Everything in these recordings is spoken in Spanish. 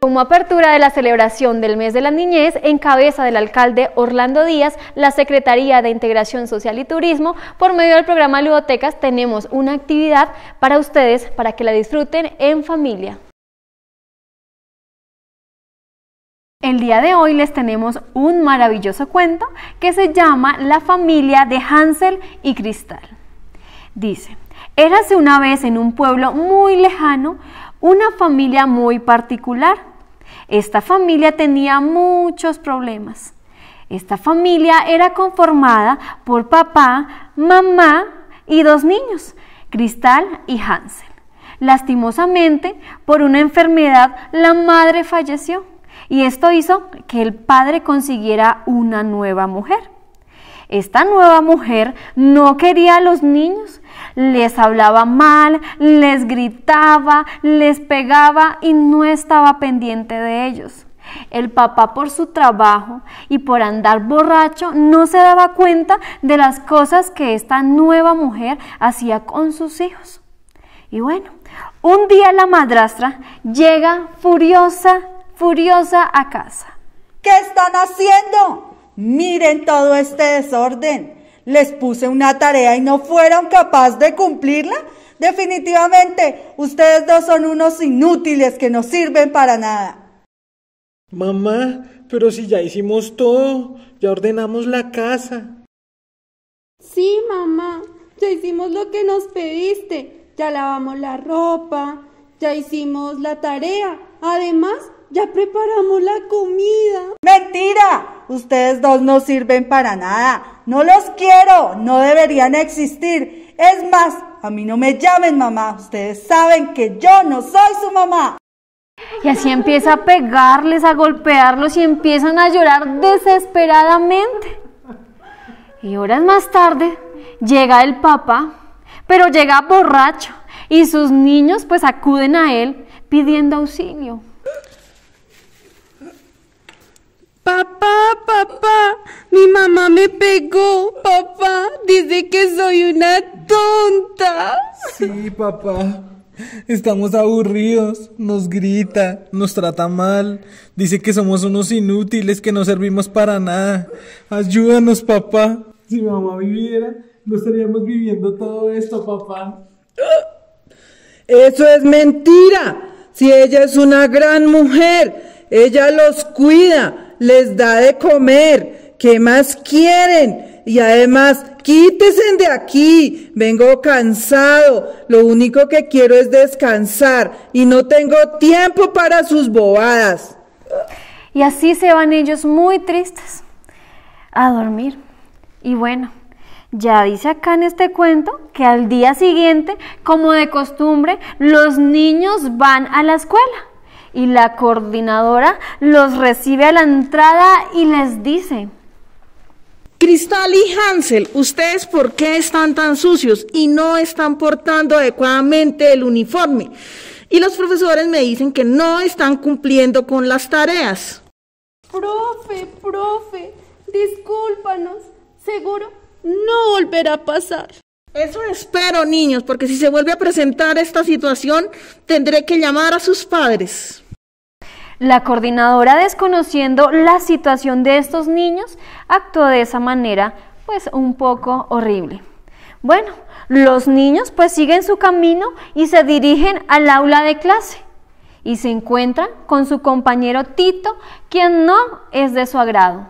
Como apertura de la celebración del mes de la niñez, en cabeza del alcalde Orlando Díaz, la Secretaría de Integración Social y Turismo, por medio del programa Ludotecas, tenemos una actividad para ustedes para que la disfruten en familia. El día de hoy les tenemos un maravilloso cuento que se llama La familia de Hansel y Cristal. Dice, érase una vez en un pueblo muy lejano una familia muy particular. Esta familia tenía muchos problemas. Esta familia era conformada por papá, mamá y dos niños, Cristal y Hansel. Lastimosamente, por una enfermedad, la madre falleció y esto hizo que el padre consiguiera una nueva mujer. Esta nueva mujer no quería a los niños, les hablaba mal, les gritaba, les pegaba y no estaba pendiente de ellos. El papá por su trabajo y por andar borracho no se daba cuenta de las cosas que esta nueva mujer hacía con sus hijos. Y bueno, un día la madrastra llega furiosa, furiosa a casa. ¿Qué están haciendo? Miren todo este desorden les puse una tarea y no fueron capaces de cumplirla? Definitivamente, ustedes dos son unos inútiles que no sirven para nada. Mamá, pero si ya hicimos todo, ya ordenamos la casa. Sí, mamá, ya hicimos lo que nos pediste, ya lavamos la ropa, ya hicimos la tarea. Además, ya preparamos la comida. ¡Mentira! Ustedes dos no sirven para nada. No los quiero. No deberían existir. Es más, a mí no me llamen mamá. Ustedes saben que yo no soy su mamá. Y así empieza a pegarles, a golpearlos y empiezan a llorar desesperadamente. Y horas más tarde llega el papá, pero llega borracho y sus niños pues acuden a él pidiendo auxilio. Papá, papá, mi mamá me pegó, papá, dice que soy una tonta. Sí, papá. Estamos aburridos, nos grita, nos trata mal, dice que somos unos inútiles, que no servimos para nada. Ayúdanos, papá. Si mamá viviera, no estaríamos viviendo todo esto, papá. Eso es mentira. Si ella es una gran mujer, ella los cuida, les da de comer. ¿Qué más quieren? Y además, quítesen de aquí, vengo cansado, lo único que quiero es descansar y no tengo tiempo para sus bobadas. Y así se van ellos muy tristes a dormir. Y bueno, ya dice acá en este cuento que al día siguiente, como de costumbre, los niños van a la escuela y la coordinadora los recibe a la entrada y les dice, Cristal y Hansel, ¿ustedes por qué están tan sucios y no están portando adecuadamente el uniforme? Y los profesores me dicen que no están cumpliendo con las tareas. Profe, profe, discúlpanos, seguro no volverá a pasar. Eso espero, niños, porque si se vuelve a presentar esta situación, tendré que llamar a sus padres. La coordinadora, desconociendo la situación de estos niños, actuó de esa manera, pues un poco horrible. Bueno, los niños pues siguen su camino y se dirigen al aula de clase y se encuentran con su compañero Tito, quien no es de su agrado.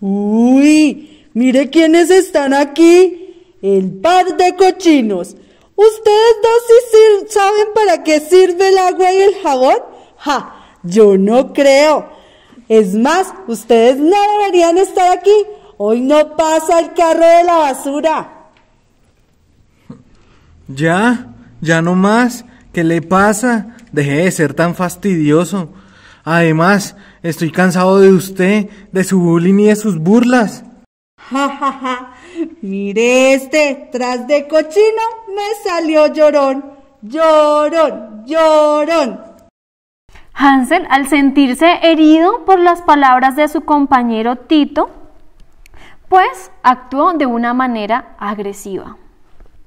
Uy, mire quiénes están aquí. El par de cochinos. ¿Ustedes dos sí saben para qué sirve el agua y el jabón? Ja, yo no creo. Es más, ustedes no deberían estar aquí. Hoy no pasa el carro de la basura. Ya, ya no más. ¿Qué le pasa? Deje de ser tan fastidioso. Además, estoy cansado de usted, de su bullying y de sus burlas. Ja, ja, ja. Mire este, tras de cochino me salió llorón, llorón, llorón. Hansel, al sentirse herido por las palabras de su compañero Tito, pues actuó de una manera agresiva.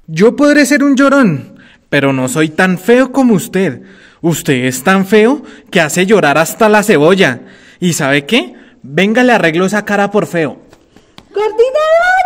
Yo podré ser un llorón, pero no soy tan feo como usted. Usted es tan feo que hace llorar hasta la cebolla. ¿Y sabe qué? Venga, le arreglo esa cara por feo. ¡Coordinador!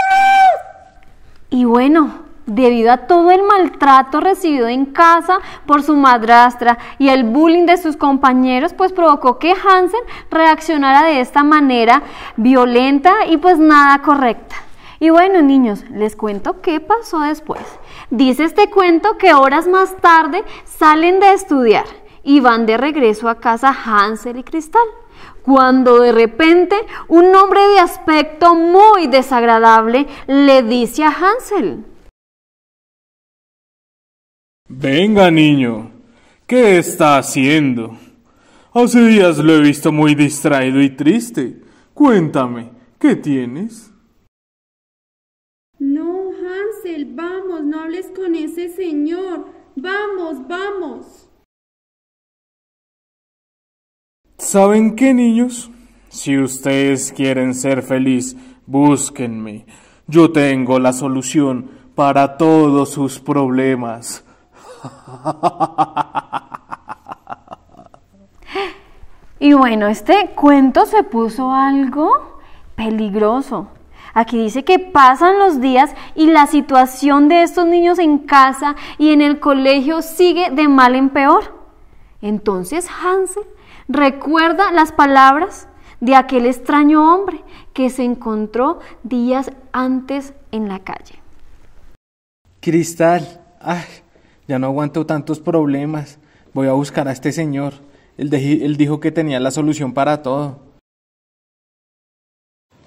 Y bueno, debido a todo el maltrato recibido en casa por su madrastra y el bullying de sus compañeros, pues provocó que Hansen reaccionara de esta manera violenta y pues nada correcta. Y bueno, niños, les cuento qué pasó después. Dice este cuento que horas más tarde salen de estudiar y van de regreso a casa Hansel y Cristal cuando de repente un hombre de aspecto muy desagradable le dice a Hansel. Venga, niño, ¿qué está haciendo? Hace días lo he visto muy distraído y triste. Cuéntame, ¿qué tienes? No, Hansel, vamos, no hables con ese señor. Vamos, vamos. ¿Saben qué, niños? Si ustedes quieren ser feliz, búsquenme. Yo tengo la solución para todos sus problemas. Y bueno, este cuento se puso algo peligroso. Aquí dice que pasan los días y la situación de estos niños en casa y en el colegio sigue de mal en peor. Entonces Hansel Recuerda las palabras de aquel extraño hombre que se encontró días antes en la calle. Cristal, ay, ya no aguanto tantos problemas. Voy a buscar a este señor. Él, él dijo que tenía la solución para todo.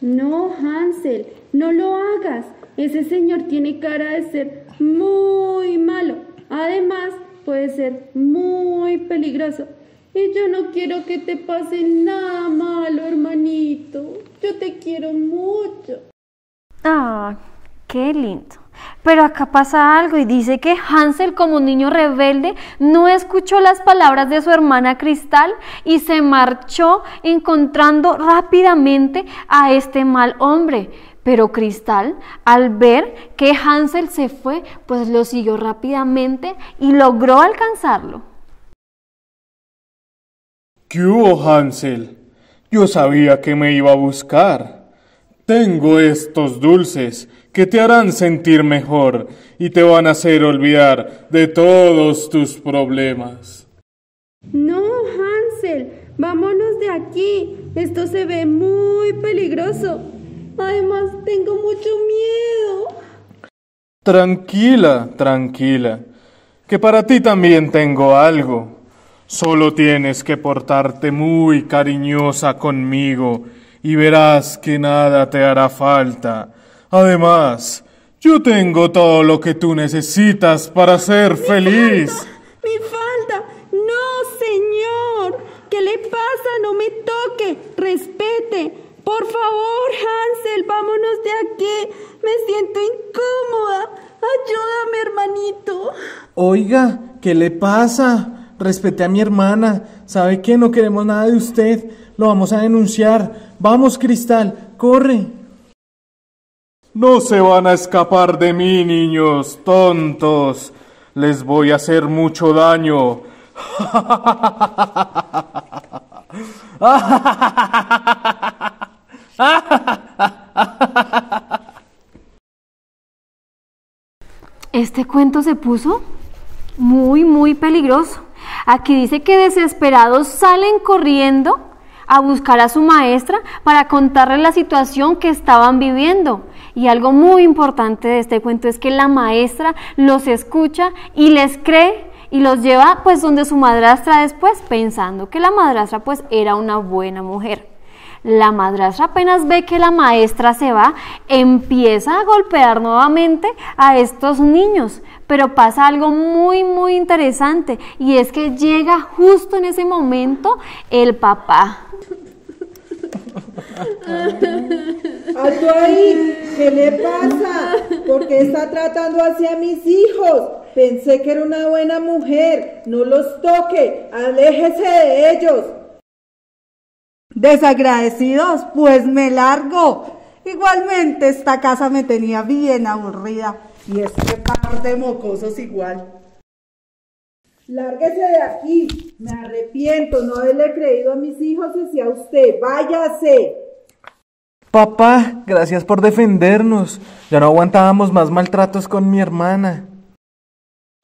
No, Hansel, no lo hagas. Ese señor tiene cara de ser muy malo. Además, puede ser muy peligroso yo no quiero que te pase nada malo, hermanito. Yo te quiero mucho. Ah, qué lindo. Pero acá pasa algo y dice que Hansel, como niño rebelde, no escuchó las palabras de su hermana Cristal y se marchó encontrando rápidamente a este mal hombre. Pero Cristal, al ver que Hansel se fue, pues lo siguió rápidamente y logró alcanzarlo. ¿Qué hubo, Hansel? Yo sabía que me iba a buscar. Tengo estos dulces que te harán sentir mejor y te van a hacer olvidar de todos tus problemas. No, Hansel, vámonos de aquí. Esto se ve muy peligroso. Además, tengo mucho miedo. Tranquila, tranquila, que para ti también tengo algo. Solo tienes que portarte muy cariñosa conmigo y verás que nada te hará falta. Además, yo tengo todo lo que tú necesitas para ser feliz. ¡Mi falda! ¡No, señor! ¿Qué le pasa? No me toque. Respete. Por favor, Hansel, vámonos de aquí. Me siento incómoda. Ayúdame, hermanito. Oiga, ¿qué le pasa? respete a mi hermana, ¿sabe qué? No queremos nada de usted, lo vamos a denunciar. Vamos, Cristal, corre. No se van a escapar de mí, niños, tontos. Les voy a hacer mucho daño. Este cuento se puso muy, muy peligroso. Aquí dice que desesperados salen corriendo a buscar a su maestra para contarle la situación que estaban viviendo. Y algo muy importante de este cuento es que la maestra los escucha y les cree y los lleva pues donde su madrastra después, pensando que la madrastra pues era una buena mujer. La madrastra apenas ve que la maestra se va, empieza a golpear nuevamente a estos niños. Pero pasa algo muy, muy interesante y es que llega justo en ese momento el papá. ¿Qué le pasa? ¿Por qué está tratando así a mis hijos? Pensé que era una buena mujer. No los toque. Aléjese de ellos. Desagradecidos, pues me largo. Igualmente esta casa me tenía bien aburrida y este par de mocosos igual. Lárguese de aquí, me arrepiento, no haberle creído a mis hijos y a usted, váyase. Papá, gracias por defendernos. Ya no aguantábamos más maltratos con mi hermana.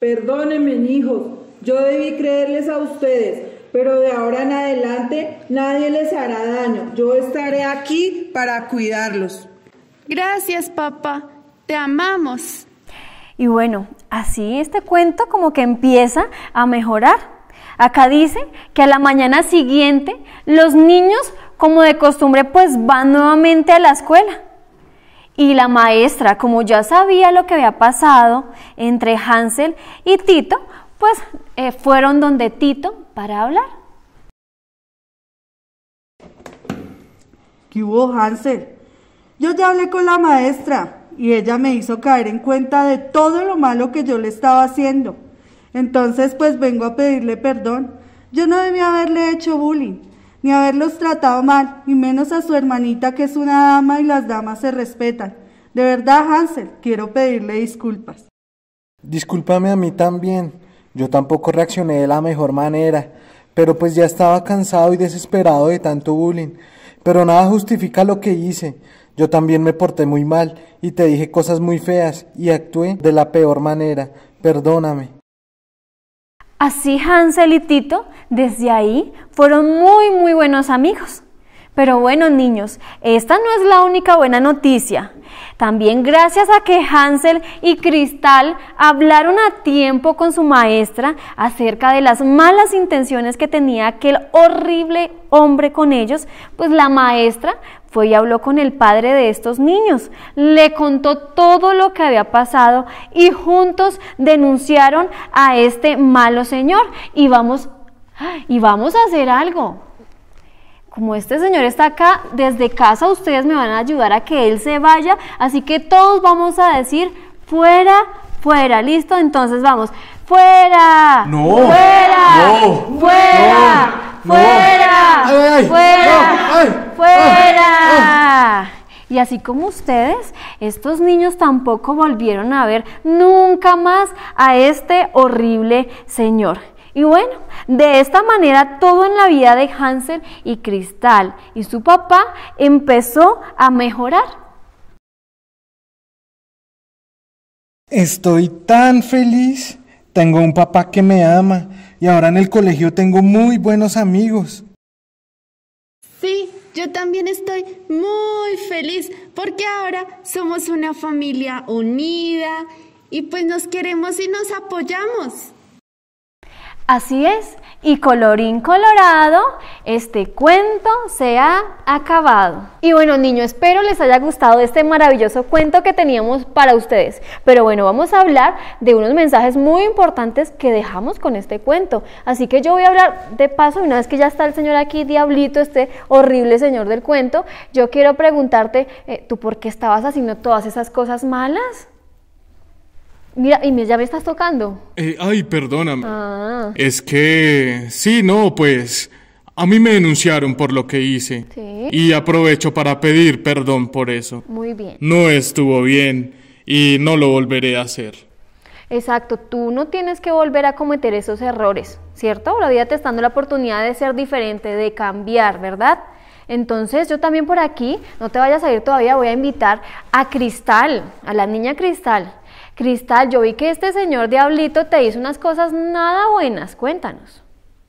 Perdónenme, hijos, yo debí creerles a ustedes, pero de ahora en adelante nadie les hará daño. Yo estaré aquí para cuidarlos. Gracias, papá. Te amamos. Y bueno, así este cuento como que empieza a mejorar. Acá dice que a la mañana siguiente los niños, como de costumbre, pues van nuevamente a la escuela. Y la maestra, como ya sabía lo que había pasado entre Hansel y Tito, pues, eh, fueron donde Tito para hablar. ¿Qué hubo, Hansel? Yo ya hablé con la maestra y ella me hizo caer en cuenta de todo lo malo que yo le estaba haciendo. Entonces, pues vengo a pedirle perdón. Yo no debía haberle hecho bullying, ni haberlos tratado mal, y menos a su hermanita que es una dama y las damas se respetan. De verdad, Hansel, quiero pedirle disculpas. Discúlpame a mí también. Yo tampoco reaccioné de la mejor manera, pero pues ya estaba cansado y desesperado de tanto bullying. Pero nada justifica lo que hice. Yo también me porté muy mal y te dije cosas muy feas y actué de la peor manera. Perdóname. Así Hansel y Tito desde ahí fueron muy muy buenos amigos. Pero bueno, niños, esta no es la única buena noticia. También gracias a que Hansel y Cristal hablaron a tiempo con su maestra acerca de las malas intenciones que tenía aquel horrible hombre con ellos, pues la maestra fue y habló con el padre de estos niños, le contó todo lo que había pasado y juntos denunciaron a este malo señor y vamos y vamos a hacer algo como este señor está acá, desde casa ustedes me van a ayudar a que él se vaya, así que todos vamos a decir fuera, fuera, listo, entonces vamos, fuera, no, fuera, no, fuera, fuera, fuera, fuera, fuera. y así como ustedes, estos niños tampoco volvieron a ver nunca más a este horrible señor. Y bueno, de esta manera todo en la vida de Hansel y Cristal y su papá empezó a mejorar. Estoy tan feliz. Tengo un papá que me ama y ahora en el colegio tengo muy buenos amigos. Sí, yo también estoy muy feliz porque ahora somos una familia unida y pues nos queremos y nos apoyamos. Así es, y colorín colorado, este cuento se ha acabado. Y bueno, niño, espero les haya gustado este maravilloso cuento que teníamos para ustedes. Pero bueno, vamos a hablar de unos mensajes muy importantes que dejamos con este cuento. Así que yo voy a hablar de paso, y una vez que ya está el señor aquí, diablito, este horrible señor del cuento, yo quiero preguntarte, eh, ¿tú por qué estabas haciendo todas esas cosas malas? Mira, y me, ya me estás tocando. Eh, ay, perdóname. Ah. Es que... Sí, no, pues... A mí me denunciaron por lo que hice. Sí. Y aprovecho para pedir perdón por eso. Muy bien. No estuvo bien y no lo volveré a hacer. Exacto, tú no tienes que volver a cometer esos errores, ¿cierto? La vida te está dando la oportunidad de ser diferente, de cambiar, ¿verdad? Entonces yo también por aquí, no te vayas a ir todavía, voy a invitar a Cristal, a la niña Cristal. Cristal, yo vi que este señor diablito te hizo unas cosas nada buenas, cuéntanos.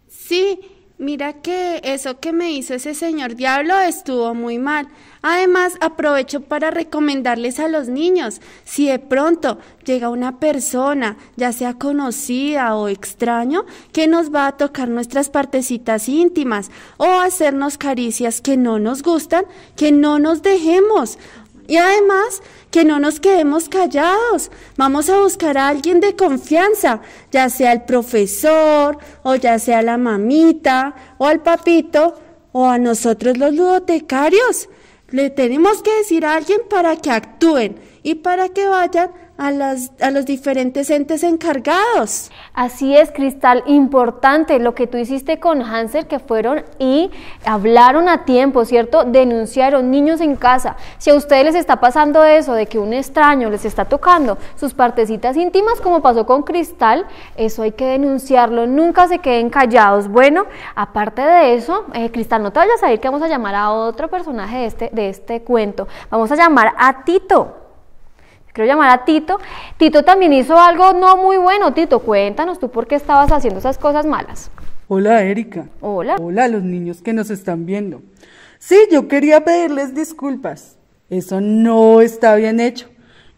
Sí, Mira que eso que me hizo ese señor diablo estuvo muy mal. Además, aprovecho para recomendarles a los niños, si de pronto llega una persona, ya sea conocida o extraño, que nos va a tocar nuestras partecitas íntimas o hacernos caricias que no nos gustan, que no nos dejemos. Y además, que no nos quedemos callados. Vamos a buscar a alguien de confianza, ya sea el profesor, o ya sea la mamita, o al papito, o a nosotros los ludotecarios. Le tenemos que decir a alguien para que actúen y para que vayan a, las, a los diferentes entes encargados. Así es, Cristal, importante lo que tú hiciste con Hansel, que fueron y hablaron a tiempo, ¿cierto? Denunciaron niños en casa. Si a ustedes les está pasando eso, de que un extraño les está tocando sus partecitas íntimas, como pasó con Cristal, eso hay que denunciarlo, nunca se queden callados. Bueno, aparte de eso, eh, Cristal, no te vayas a ir que vamos a llamar a otro personaje de este, de este cuento. Vamos a llamar a Tito quiero llamar a Tito. Tito también hizo algo no muy bueno. Tito, cuéntanos tú por qué estabas haciendo esas cosas malas. Hola, Erika. Hola. Hola a los niños que nos están viendo. Sí, yo quería pedirles disculpas. Eso no está bien hecho.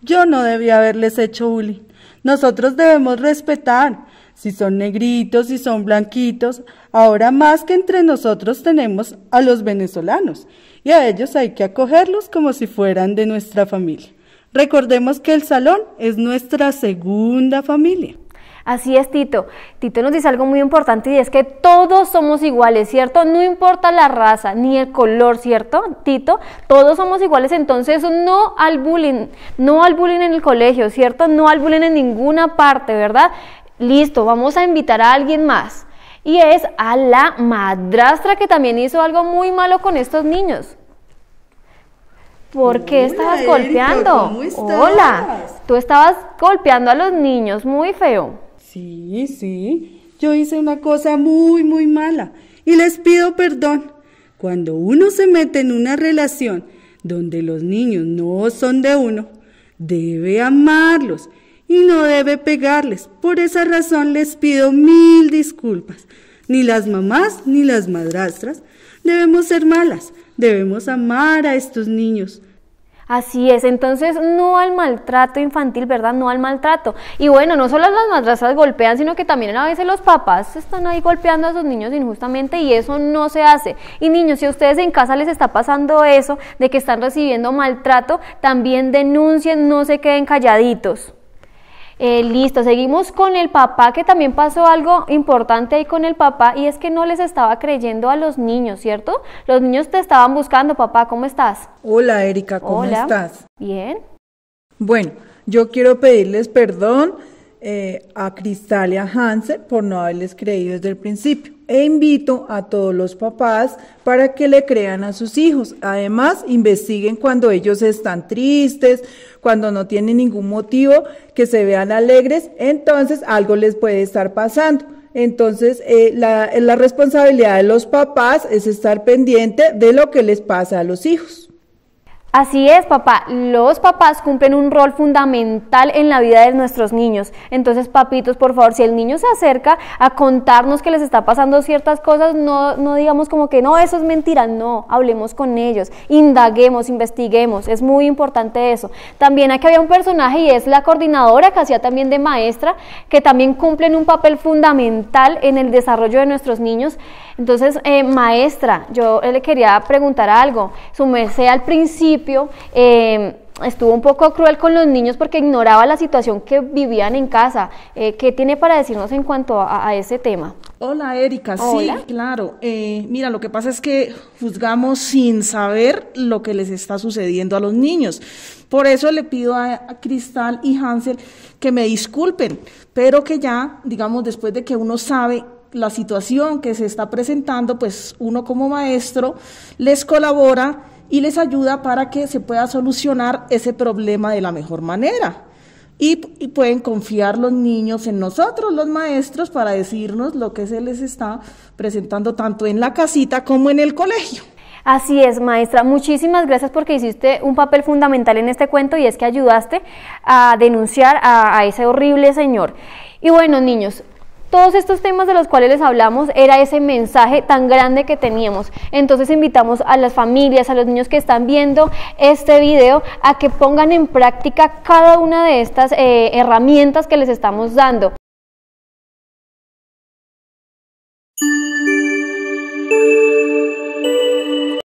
Yo no debía haberles hecho bullying. Nosotros debemos respetar si son negritos, si son blanquitos. Ahora más que entre nosotros tenemos a los venezolanos y a ellos hay que acogerlos como si fueran de nuestra familia. Recordemos que el salón es nuestra segunda familia. Así es, Tito. Tito nos dice algo muy importante y es que todos somos iguales, ¿cierto? No importa la raza ni el color, ¿cierto, Tito? Todos somos iguales, entonces no al bullying, no al bullying en el colegio, ¿cierto? No al bullying en ninguna parte, ¿verdad? Listo, vamos a invitar a alguien más. Y es a la madrastra que también hizo algo muy malo con estos niños. ¿Por qué estabas golpeando? Hola, tú estabas golpeando a los niños muy feo. Sí, sí, yo hice una cosa muy, muy mala y les pido perdón. Cuando uno se mete en una relación donde los niños no son de uno, debe amarlos y no debe pegarles. Por esa razón les pido mil disculpas. Ni las mamás ni las madrastras debemos ser malas. Debemos amar a estos niños. Así es, entonces no al maltrato infantil, ¿verdad? No al maltrato. Y bueno, no solo las madrazas golpean, sino que también a veces los papás están ahí golpeando a sus niños injustamente y eso no se hace. Y niños, si a ustedes en casa les está pasando eso de que están recibiendo maltrato, también denuncien, no se queden calladitos. Eh, listo, seguimos con el papá, que también pasó algo importante ahí con el papá y es que no les estaba creyendo a los niños, ¿cierto? Los niños te estaban buscando, papá, ¿cómo estás? Hola, Erika, ¿cómo Hola. estás? Bien. Bueno, yo quiero pedirles perdón eh, a Cristalia Hansen por no haberles creído desde el principio. E invito a todos los papás para que le crean a sus hijos. Además, investiguen cuando ellos están tristes, cuando no tienen ningún motivo, que se vean alegres, entonces algo les puede estar pasando. Entonces, eh, la responsabilidad de los papás es estar pendiente de lo que les pasa a los hijos. Así es, papá. Los papás cumplen un rol fundamental en la vida de nuestros niños. Entonces, papitos, por favor, si el niño se acerca a contarnos que les está pasando ciertas cosas, no, digamos como que no, eso es mentira. No, hablemos con ellos, indaguemos, investiguemos. Es muy importante eso. También aquí había un personaje y es la coordinadora que hacía también de maestra, que también cumplen un papel fundamental en el desarrollo de nuestros niños. Entonces, eh, maestra, yo eh, le quería preguntar algo. Su merced al principio em, estuvo un poco cruel con los niños porque ignoraba la situación que vivían en casa. Eh, ¿Qué tiene para decirnos en cuanto a, ese tema? Hola Erika, sí, claro. mira, lo que pasa es que juzgamos sin saber lo que les está sucediendo a los niños. Por eso le pido a Cristal y Hansel que me disculpen, pero que ya, digamos, después de que uno sabe la situación que se está presentando, pues uno como maestro les colabora y les ayuda para que se pueda solucionar ese problema de la mejor manera. Y, pueden confiar los niños en nosotros, los maestros, para decirnos lo que se les está presentando tanto en la casita como en el colegio. Así es, maestra. Muchísimas gracias porque hiciste un papel fundamental en este cuento y es que ayudaste a denunciar a, a ese horrible señor. Y bueno, niños, todos estos temas de los cuales les hablamos era ese mensaje tan grande que teníamos. Entonces invitamos a las familias, a los niños que están viendo este video, a que pongan en práctica cada una de estas eh, herramientas que les estamos dando.